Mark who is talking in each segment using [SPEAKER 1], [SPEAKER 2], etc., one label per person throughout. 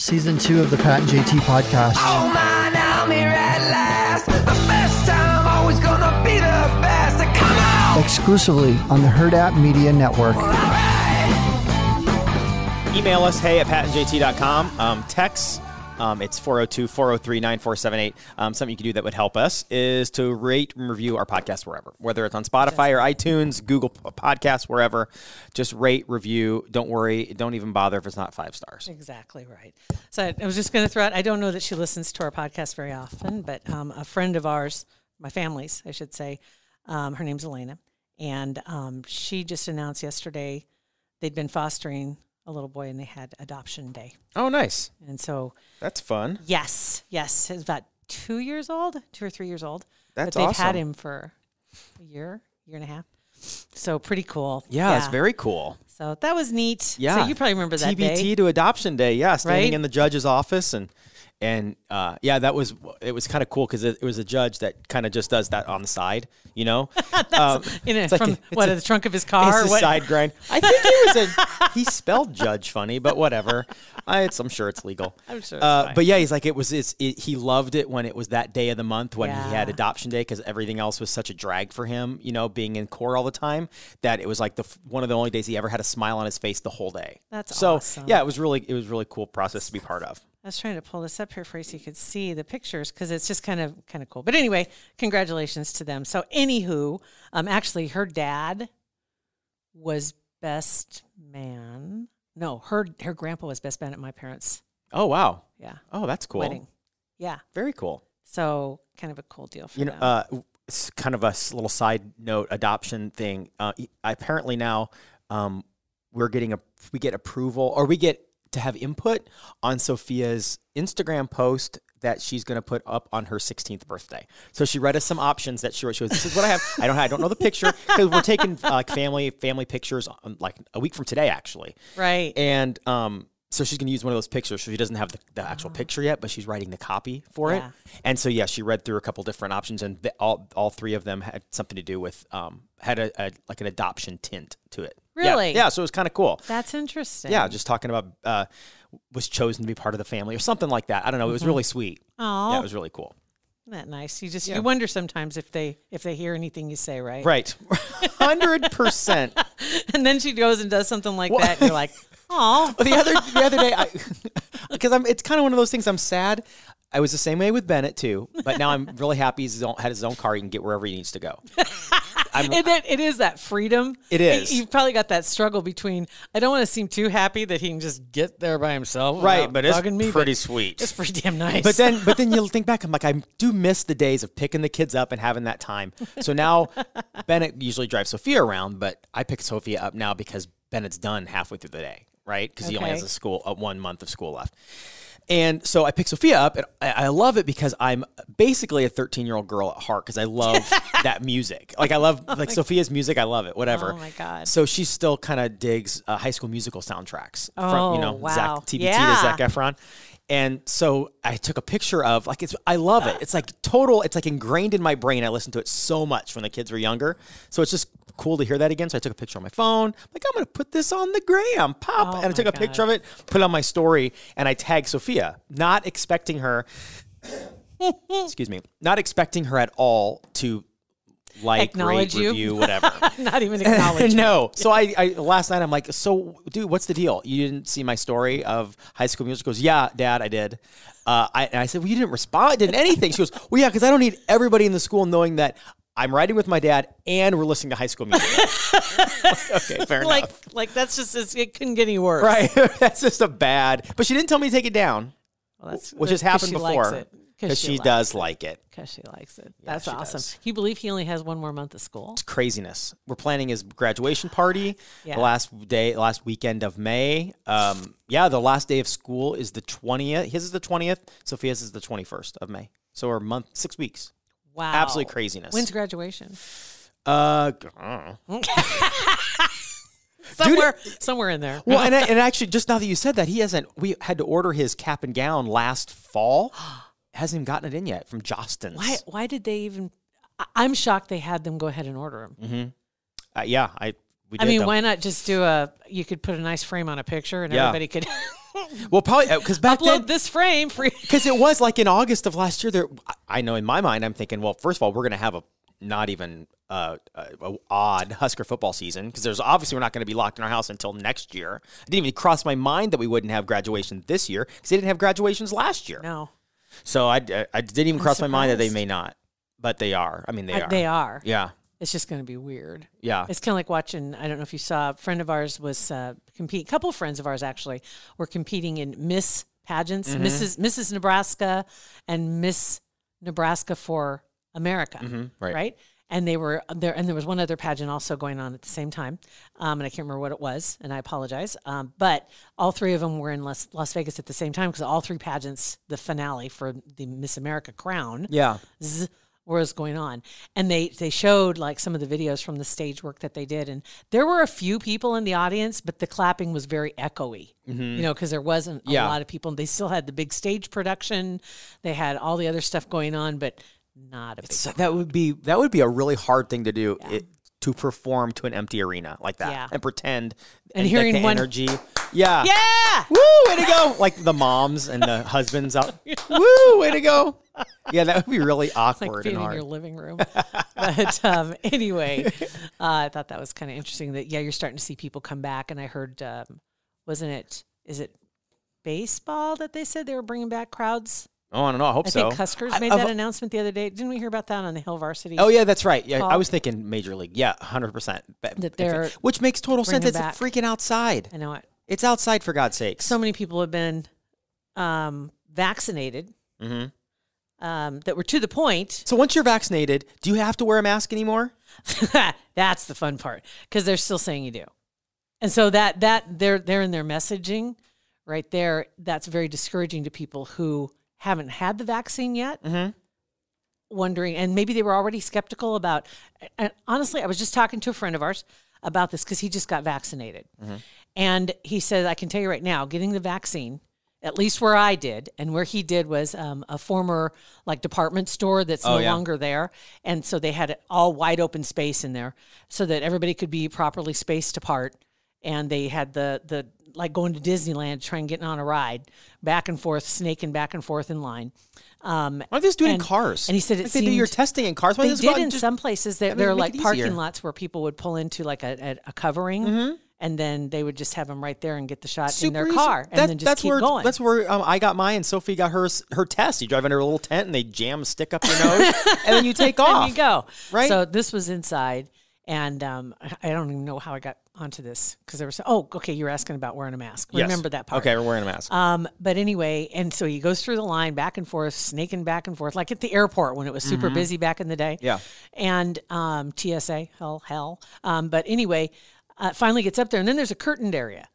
[SPEAKER 1] Season two of the Pat and JT podcast. Oh I'm here at last. The best time, always gonna be the best.
[SPEAKER 2] Come Exclusively on the Herd App Media Network. Right.
[SPEAKER 1] Email us, hey at patandjt.com. Um, text um, it's 402 403 9478. Um, something you can do that would help us is to rate and review our podcast wherever, whether it's on Spotify or iTunes, Google Podcasts, wherever. Just rate, review. Don't worry. Don't even bother if it's not five stars.
[SPEAKER 2] Exactly right. So I was just going to throw out, I don't know that she listens to our podcast very often, but um, a friend of ours, my family's, I should say, um, her name's Elena, and um, she just announced yesterday they'd been fostering a little boy and they had adoption day. Oh, nice. And so that's fun. Yes, yes. He about two years old, two or three years old. That's but they've awesome. had him for a year, year and a half. So pretty cool.
[SPEAKER 1] Yeah, yeah, it's very cool.
[SPEAKER 2] So that was neat. Yeah, so you probably remember that TBT day.
[SPEAKER 1] to adoption day. Yeah, standing right? in the judge's office and and uh, yeah, that was it was kind of cool because it, it, was a judge that kind of just does that on the side, you know, um,
[SPEAKER 2] in a, from like what a, the trunk of his car. It's side grind.
[SPEAKER 1] I think he was a he spelled judge funny, but whatever. I, am sure it's legal. I'm sure. Uh, but yeah, he's like it was. It, he loved it when it was that day of the month when yeah. he had adoption day because everything else was such a drag for him, you know, being in court all the time that it was like the one of the only days he ever had a smile on his face the whole day. That's so awesome. yeah, it was really it was really cool process to be part of.
[SPEAKER 2] I was trying to pull this up here for you so you could see the pictures because it's just kind of kind of cool. But anyway, congratulations to them. So anywho, um, actually her dad was best man. No, her her grandpa was best man at my parents. Oh wow. Yeah. Oh, that's cool. Wedding. Yeah. Very cool. So kind of a cool deal for you know. Them.
[SPEAKER 1] Uh, kind of a little side note adoption thing. Uh, apparently now, um, we're getting a we get approval or we get to have input on Sophia's Instagram post that she's going to put up on her 16th birthday. So she read us some options that she wrote. She goes, "This is what I have. I don't. I don't know the picture because we're taking like uh, family family pictures on, um, like a week from today, actually. Right. And um, so she's going to use one of those pictures. So she doesn't have the, the actual oh. picture yet, but she's writing the copy for yeah. it. And so yeah, she read through a couple different options, and the, all all three of them had something to do with um had a, a like an adoption tint to it. Really? Yeah. yeah so it was kind of cool.
[SPEAKER 2] That's interesting. Yeah,
[SPEAKER 1] just talking about uh, was chosen to be part of the family or something like that. I don't know. It was really mm-hmm. sweet. Oh, yeah, it was really cool.
[SPEAKER 2] Isn't that nice? You just yeah. you wonder sometimes if they if they hear anything you say, right? Right, hundred percent. And then she goes and does something like well, that. And you're like. Oh, the other the other day,
[SPEAKER 1] because I'm it's kind of one of those things. I'm sad. I was the same way with Bennett too, but now I'm really happy he's had his own car. He can get wherever he needs to go. I'm, and
[SPEAKER 2] it is that freedom. It is. You've probably got that struggle between I don't want to seem too happy that he can just get there by himself. Right, but it's me, pretty but
[SPEAKER 1] sweet. It's pretty
[SPEAKER 2] damn nice. But then, but
[SPEAKER 1] then you'll think back. I'm like, I do miss the days of picking the kids up and having that time. So now Bennett usually drives Sophia around, but I pick Sophia up now because Bennett's done halfway through the day right? Because okay. he only has a school, uh, one month of school left. And so I pick Sophia up, and I, I love it because I'm basically a 13 year old girl at heart because I love that music. Like I love oh like Sophia's God. music. I love it. Whatever. Oh my God. So she still kind of digs uh, High School Musical soundtracks oh, from you know oh, wow. Zach, TBT yeah. to Zac Efron. And so I took a picture of like it's I love it. It's like total. It's like ingrained in my brain. I listened to it so much when the kids were younger. So it's just cool to hear that again. So I took a picture on my phone. Like, I'm going to put this on the gram, pop. Oh and I took a God. picture of it, put it on my story, and I tagged Sophia, not expecting her. excuse me, not expecting her at all to like, acknowledge rate, you. review, whatever.
[SPEAKER 2] Not even acknowledge.
[SPEAKER 1] no. So I, I last night I'm like, so dude, what's the deal? You didn't see my story of High School music? Goes, yeah, Dad, I did. Uh, I, I said, well, you didn't respond. didn't anything. She goes, well, yeah, because I don't need everybody in the school knowing that I'm riding with my dad, and we're listening to High School music. okay, fair like,
[SPEAKER 2] enough. Like, like that's just it couldn't get any worse. Right,
[SPEAKER 1] that's just a bad. But she didn't tell me to take it down.
[SPEAKER 2] Well, that's which has happened before. Because she, she does it. like it. Because she likes it. Yeah, that's awesome. Does. you believe he only has one more month of school? It's
[SPEAKER 1] craziness. We're planning his graduation party
[SPEAKER 2] yeah. the last
[SPEAKER 1] day, last weekend of May. Um, yeah, the last day of school is the 20th. His is the 20th. Sophia's is the 21st of May. So we're a month, six weeks.
[SPEAKER 2] Wow. Absolute craziness. When's graduation?
[SPEAKER 1] Uh,
[SPEAKER 2] somewhere, Dude, somewhere in there. well, and,
[SPEAKER 1] and actually, just now that you said that, he hasn't. We had to order his cap and gown last fall. hasn't even gotten it in yet from Jostens. Why?
[SPEAKER 2] Why did they even? I- am shocked they had them go ahead and order them.
[SPEAKER 1] Mm-hmm. Uh, yeah, I. We did I mean, why
[SPEAKER 2] not just do a? You could put a nice frame on a picture, and Yeah. everybody could.
[SPEAKER 1] well, probably because uh, back upload then, this frame free. Because it was like in August of last year. There, I know in my mind, I'm thinking, well, first of all, we're going to have a not even uh, a, uh, a odd Husker football season because there's obviously we're not going to be locked in our house until next year. It didn't even cross my mind that we wouldn't have graduation this year because they didn't have graduations last year. No. So I, I, didn't even I'm cross surprised. my mind that they may not, but they are. I mean, they I, are. They are. Yeah
[SPEAKER 2] it's just going to be weird. Yeah. It's kind of like watching, I don't know if you saw, a friend of ours was uh, compete, couple friends of ours actually were competing in Miss pageants, mm-hmm. Mrs. Mrs. Nebraska and Miss Nebraska for America. Mm-hmm. Right. Right. And they were uh, there, and there was one other pageant also going on at the same time, um, and I can't remember what it was, and I apologize. Um, but all three of them were in Las, Las Vegas at the same time because all three pageants, the finale for the Miss America crown, yeah, z- was going on. And they they showed like some of the videos from the stage work that they did, and there were a few people in the audience, but the clapping was very echoey. Mm-hmm. You know, because there wasn't a yeah. lot of people. They still had the big stage production. They had all the other stuff going on, but not a so
[SPEAKER 1] that would be that would be a really hard thing to do. Yeah. It, to perform to an empty arena like that yeah. and pretend and, and hearing like one energy. Yeah. Yeah. Woo, way to go. like the moms and the husbands out.
[SPEAKER 2] Woo, way
[SPEAKER 1] to go yeah, that would be really awkward. It's like being in your
[SPEAKER 2] living room. but um, anyway, uh, I thought that was kind of interesting. That yeah, you're starting to see people come back, and I heard, um, wasn't it? Is it baseball that they said they were bringing back crowds?
[SPEAKER 1] Oh, I don't know. I hope I so. I think Huskers made I, that
[SPEAKER 2] announcement the other day. Didn't we hear about that on the Hill Varsity? Oh yeah, that's right. Yeah, I was
[SPEAKER 1] thinking Major League. Yeah, hundred percent. That they're which makes total sense. It's back.
[SPEAKER 2] freaking outside. I know it. It's outside for God's sake. So many people have been um, vaccinated. Mm-hmm um, that were to the point. So once you're vaccinated, do you have to wear a mask anymore? That's the fun part because they're still saying you do. And so that that they're they're in their messaging right there. That's very discouraging to people who haven't had the vaccine yet. Mm-hmm. Wondering, and maybe they were already skeptical about. And honestly, I was just talking to a friend of ours about this because he just got vaccinated, mm-hmm. and he said, "I can tell you right now, getting the vaccine at least where I did, and where he did was um, a former like department store that's oh, no yeah. longer there, and so they had all wide open space in there so that everybody could be properly spaced apart, and they had the the like going to Disneyland, trying getting on a ride, back and forth, snaking back and forth in line. Um, Why are they just doing and, cars? And he said it like seemed, they do your testing in cars. Why they did in just, some places. They, they're like parking lots where people would pull into like a, a, a covering. Mm-hmm and then they would just have them right there and get the shot Super in their easy. car and that, then just that's keep where, going. That's where um, I got mine
[SPEAKER 1] and Sophie got hers her test. You drive under a little tent and they jam a stick up your nose
[SPEAKER 2] and then you take off. And you go. Right. So this was inside and um, I don't even know how I got onto this because they were saying, "Oh, okay, you are asking about wearing a mask. Yes. Remember that part? Okay, we're wearing a mask." Um, but anyway, and so he goes through the line back and forth, snaking back and forth, like at the airport when it was super mm-hmm. busy back in the day. Yeah, and um, TSA, hell, hell. Um, but anyway, uh, finally gets up there, and then there's a curtained area.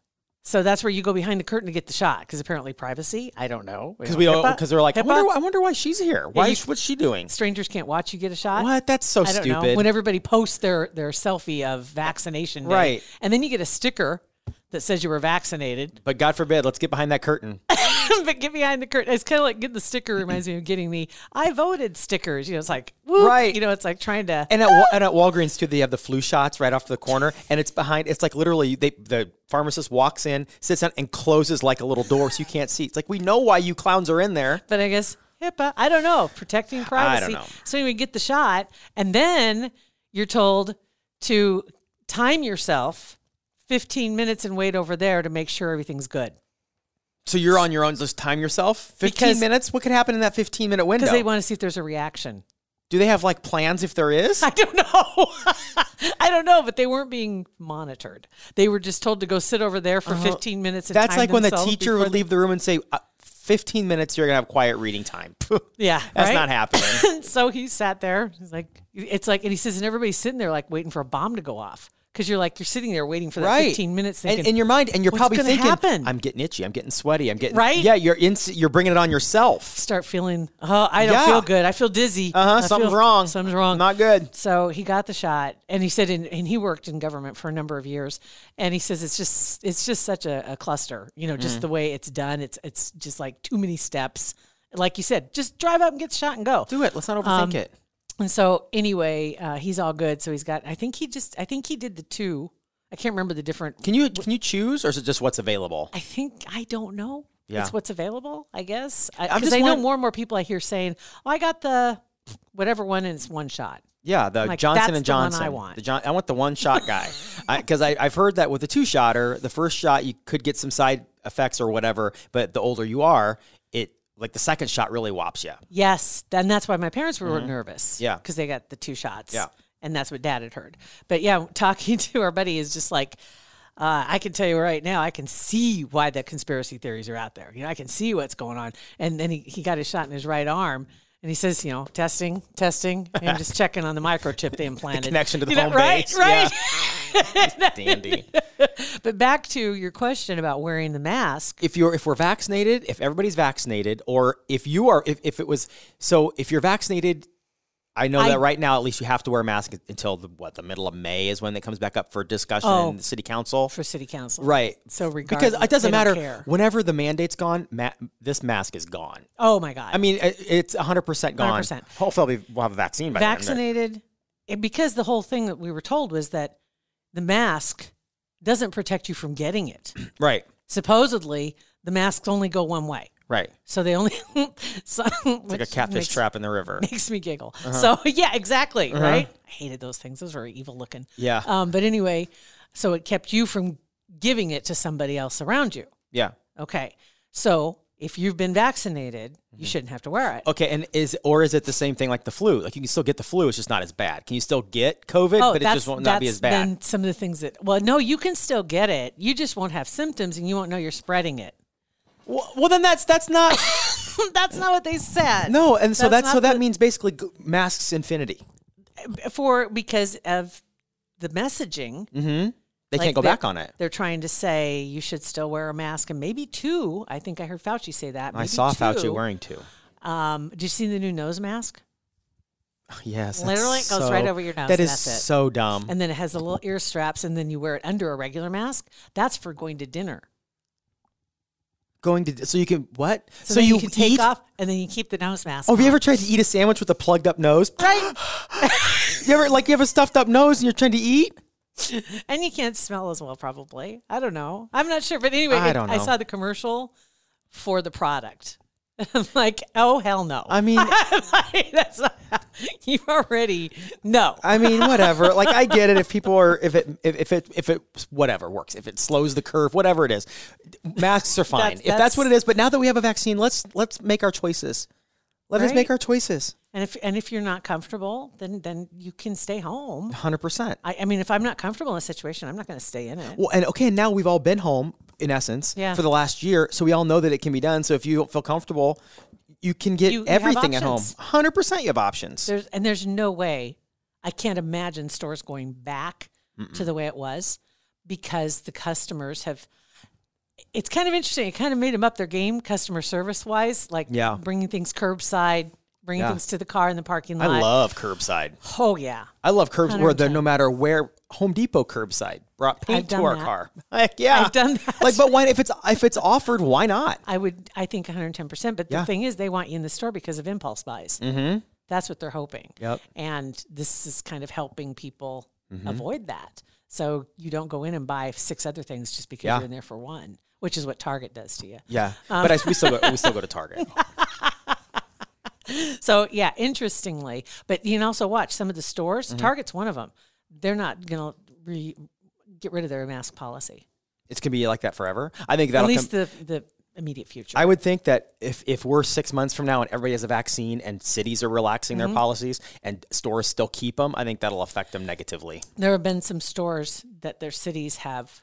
[SPEAKER 2] So that's where you go behind the curtain to get the shot, because apparently privacy. I don't know because we because they're like, I wonder, I
[SPEAKER 1] wonder, why she's here. Why? Yeah, you, what's she doing?
[SPEAKER 2] Strangers can't watch you get a shot. What? That's so stupid. Know. When everybody posts their their selfie of vaccination day, right? And then you get a sticker that says you were vaccinated. But God forbid, let's get behind that curtain. but get behind the curtain. It's kind of like getting the sticker reminds me of getting the I voted stickers. You know, it's like, whoop, right. You know, it's like trying to.
[SPEAKER 1] And at, ah. and at Walgreens, too, they have the flu shots right off the corner. And it's behind, it's like literally they, the pharmacist walks in, sits down, and closes like a little door so you can't see. It's like, we know
[SPEAKER 2] why you clowns are in there. But I guess HIPAA, I don't know, protecting privacy. I don't know. So anyway, get the shot. And then you're told to time yourself 15 minutes and wait over there to make sure everything's good. So you're on your own, just time yourself. 15 Because- minutes? What could happen in that 15 minute window? because they want to see if there's a reaction. Do they have like plans if there is? I don't know. I don't know, but they weren't being monitored. They were just told to go sit over there for uh-huh. 15 minutes. And That's time like when the teacher would leave
[SPEAKER 1] the room and say, uh, 15 minutes, you're going to have quiet reading time. That's
[SPEAKER 2] yeah, right? not
[SPEAKER 1] happening.
[SPEAKER 2] so he sat there. He's like, it's like, and he says, and everybody's sitting there like waiting for a bomb to go off because you're like you're sitting there waiting for that 15 minutes thinking, and, in your mind and you're probably thinking happen?
[SPEAKER 1] i'm getting itchy i'm getting sweaty i'm getting right yeah you're in you're bringing it on yourself
[SPEAKER 2] start feeling oh i don't yeah. feel good i feel dizzy uh-huh I something's feel, wrong something's wrong not good so he got the shot and he said in, and he worked in government for a number of years and he says it's just it's just such a, a cluster you know just mm. the way it's done it's it's just like too many steps like you said just drive up and get the shot and go do it let's not overthink um, it and so anyway, uh, he's all good. So he's got. I think he just. I think he did the two. I can't remember the different. Can
[SPEAKER 1] you can you choose, or is it just what's available? I
[SPEAKER 2] think I don't know. Yeah. It's what's available, I guess. Because I, I know more and more people I hear saying, "Oh, I got the whatever one, and it's one shot."
[SPEAKER 1] Yeah, the like, Johnson and Johnson. I want. The John, I want the one shot guy, because I, have heard that with the two shotter, the first shot you could get some side effects or whatever, but the older you are, like the second shot really whops you.
[SPEAKER 2] Yes, and that's why my parents were mm-hmm.
[SPEAKER 1] nervous. Yeah,
[SPEAKER 2] because they got the two shots. Yeah, and that's what Dad had heard. But yeah, talking to our buddy is just like. Uh, I can tell you right now, I can see why the conspiracy theories are out there. You know, I can see what's going on. And then he, he got a shot in his right arm and he says, you know, testing, testing, and just checking on the microchip they implanted. the connection to the you home right, base. Right, yeah. Dandy. but back to your question about wearing the mask. If you're if we're vaccinated, if everybody's
[SPEAKER 1] vaccinated, or if you are if, if it was so if you're vaccinated, I know I, that right now, at least you have to wear a mask until the, what the middle of May is when it comes back up for discussion oh, in the city council for city council, right? So regardless, because it doesn't matter. Whenever the mandate's gone, ma- this mask is gone. Oh my god! I mean, it's hundred percent gone. 100%. Hopefully, we'll have a vaccine by vaccinated.
[SPEAKER 2] Then. because the whole thing that we were told was that the mask doesn't protect you from getting it. right. Supposedly, the masks only go one way. Right. So they only so, it's like a catfish makes, trap in the river. Makes me giggle. Uh-huh. So yeah, exactly. Uh-huh. Right. I hated those things. Those were evil looking. Yeah. Um, but anyway, so it kept you from giving it to somebody else around you. Yeah. Okay. So if you've been vaccinated, mm-hmm. you shouldn't have to wear it.
[SPEAKER 1] Okay, and is or is it the same thing like the flu? Like you can still get the flu, it's just not as bad. Can you still get COVID, oh, but it just won't not be as bad? Then
[SPEAKER 2] some of the things that well, no, you can still get it. You just won't have symptoms, and you won't know you're spreading it. Well, well, then that's that's not that's not what they said. No, and so that's, that's so that
[SPEAKER 1] means basically masks infinity
[SPEAKER 2] for because of the messaging.
[SPEAKER 1] Mm-hmm. They like can't go back on it.
[SPEAKER 2] They're trying to say you should still wear a mask and maybe two. I think I heard Fauci say that. I saw two. Fauci wearing two. Um, did you see the new nose mask?
[SPEAKER 1] Yes. Literally, it goes so, right over your nose. That is so dumb. And
[SPEAKER 2] then it has the little ear straps, and then you wear it under a regular mask. That's for going to dinner
[SPEAKER 1] going to so you can what?
[SPEAKER 2] So, so you, you, can take off and then you keep the nose mask. Oh, on. have you ever
[SPEAKER 1] tried to eat a sandwich with a plugged up nose? Right. you ever like you have a stuffed up nose and you're trying to eat?
[SPEAKER 2] And you can't smell as well, probably. I don't know. I'm not sure, but anyway, I, I saw the commercial for the product, I'm like, oh hell no. I mean, like, that's not, you already no. I mean, whatever. like, I get it if
[SPEAKER 1] people are if it if, if it if it whatever works if it slows the curve, whatever it is, masks are fine that's, if that's, that's what it is. But now that we have a vaccine, let's let's make our choices. Let right? us make our
[SPEAKER 2] choices. And if and if you're not comfortable, then then you can stay home. Hundred percent. I, I mean, if I'm not comfortable in a situation, I'm not going to stay in it. Well,
[SPEAKER 1] and okay, and now we've all been home in essence, yeah. for the last year. So we all know that it can be done. So if you don't feel comfortable, you can get you, you everything at home.
[SPEAKER 2] 100% you have options. There's, and there's no way, I can't imagine stores going back Mm-mm. to the way it was because the customers have. It's kind of interesting. It kind of made them up their game customer service wise, like yeah. bringing things curbside, bringing yeah. things to the car in the parking lot. I love
[SPEAKER 1] curbside. Oh yeah, I love curbside. Where no matter where Home Depot curbside brought paint to our that. car.
[SPEAKER 2] Like, yeah, I've done that. Like, but why if it's if it's offered, why not? I would. I think 110. percent But the yeah. thing is, they want you in the store because of impulse buys. Mm-hmm. That's what they're hoping. Yep. And this is kind of helping people mm-hmm. avoid that. So you don't go in and buy six other things just because yeah. you're in there for one, which is what Target does to you. Yeah. Um, but I, we still go, we still go to Target. so yeah, interestingly, but you can also watch some of the stores. Mm-hmm. Target's one of them they're not going to re- get rid of their mask policy.
[SPEAKER 1] It's going to be like that forever. I think that at least com-
[SPEAKER 2] the the immediate future. I
[SPEAKER 1] would think that if if we're six months from now and everybody has a vaccine and cities are relaxing mm-hmm. their policies and stores still keep them, I think that'll affect them negatively.
[SPEAKER 2] There have been some stores that their cities have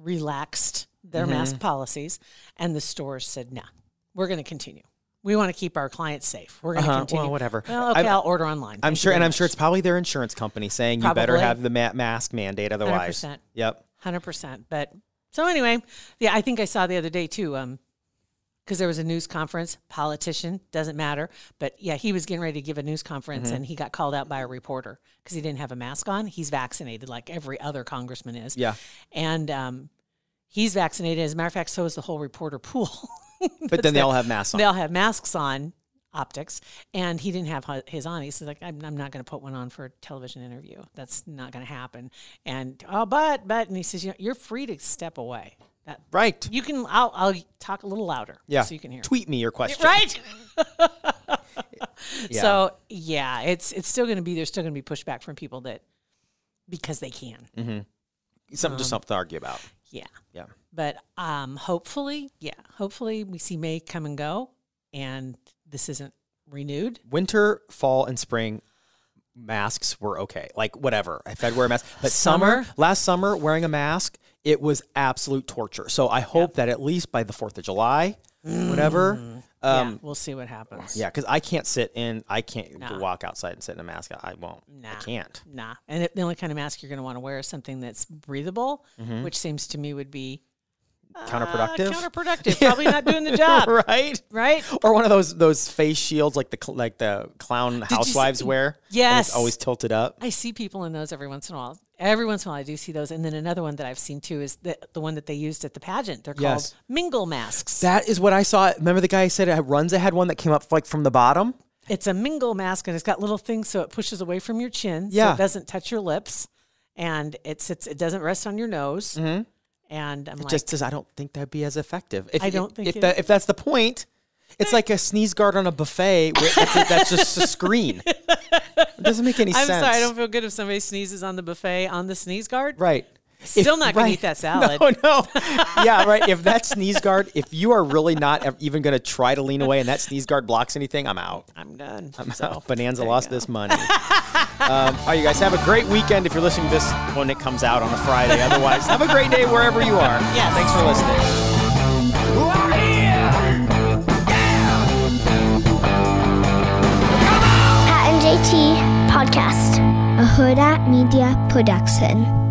[SPEAKER 2] relaxed their mm-hmm. mask policies, and the stores said, "Nah, we're going to continue." we want to keep our clients safe. We're going to uh-huh. continue. Well, whatever. Well, okay, i will order online. Thank I'm sure, and much. I'm sure
[SPEAKER 1] it's probably their insurance company saying probably. you better have the ma- mask mandate, otherwise. 100%. Yep.
[SPEAKER 2] Hundred percent. But so anyway, yeah, I think I saw the other day too. Um, because there was a news conference. Politician doesn't matter, but yeah, he was getting ready to give a news conference, mm-hmm. and he got called out by a reporter because he didn't have a mask on. He's vaccinated, like every other congressman is. Yeah, and um, he's vaccinated. As a matter of fact, so is the whole reporter pool. but then they all have masks on. They all have masks on, optics, and he didn't have his on. He says like, I'm, I'm not going to put one on for a television interview. That's not going to happen. And oh, but but, and he says, you know, you're free to step away. That, right. You can. I'll, I'll talk a little louder. Yeah. So you can hear. Tweet me your question. Right. yeah. So yeah, it's it's still going to be there's still going to be pushback from people that because they can. Mm-hmm. Something um, just something to argue about. Yeah. Yeah. But um, hopefully, yeah, hopefully we see May come and go and this isn't renewed.
[SPEAKER 1] Winter, fall, and spring masks were okay. Like whatever. I'd wear a mask. But summer, summer last summer, wearing a mask, it was absolute torture. So I hope yeah. that at least by the fourth of July, mm. whatever. Um, yeah, we'll see what happens. Yeah, because I can't sit in. I can't nah. walk outside and sit in a mask. I won't. Nah. I can't.
[SPEAKER 2] Nah. And the only kind of mask you're going to want to wear is something that's breathable, mm-hmm. which seems to me would be counterproductive. Uh, counterproductive. Probably not doing the job. right. Right.
[SPEAKER 1] Or one of those those face shields like the like the clown Did housewives wear. Yes. always tilted up.
[SPEAKER 2] I see people in those every once in a while. Every once in a while, I do see those. And then another one that I've seen too is the, the one that they used at the pageant. They're yes. called mingle masks.
[SPEAKER 1] That is what I saw. Remember the guy said it runs had one that came up like from the bottom?
[SPEAKER 2] It's a mingle mask and it's got little things so it pushes away from your chin. Yeah. So it doesn't touch your lips and it sits, it doesn't rest on your nose. Mm-hmm and I'm it like, just
[SPEAKER 1] says I don't think that'd be as effective. If, I don't think if, that, if that's the point, it's eh. like a sneeze guard on a buffet. Where that's, a, that's just a screen. It doesn't make any I'm sense. I'm sorry, I don't
[SPEAKER 2] feel good if somebody sneezes on the buffet on the sneeze guard.
[SPEAKER 1] Right. Still not going to eat that salad. No,
[SPEAKER 2] no.
[SPEAKER 1] yeah, right. If that sneeze guard, if you are really not even going to try to lean away and that sneeze guard blocks anything, I'm out. I'm done. I'm so, out. Bonanza lost this money. um, all right, you guys have a great weekend if you're listening to this when it comes out on a Friday. Otherwise, have a great day wherever you are. Yeah. Thanks for listening. JT Podcast, a Huda Media Production.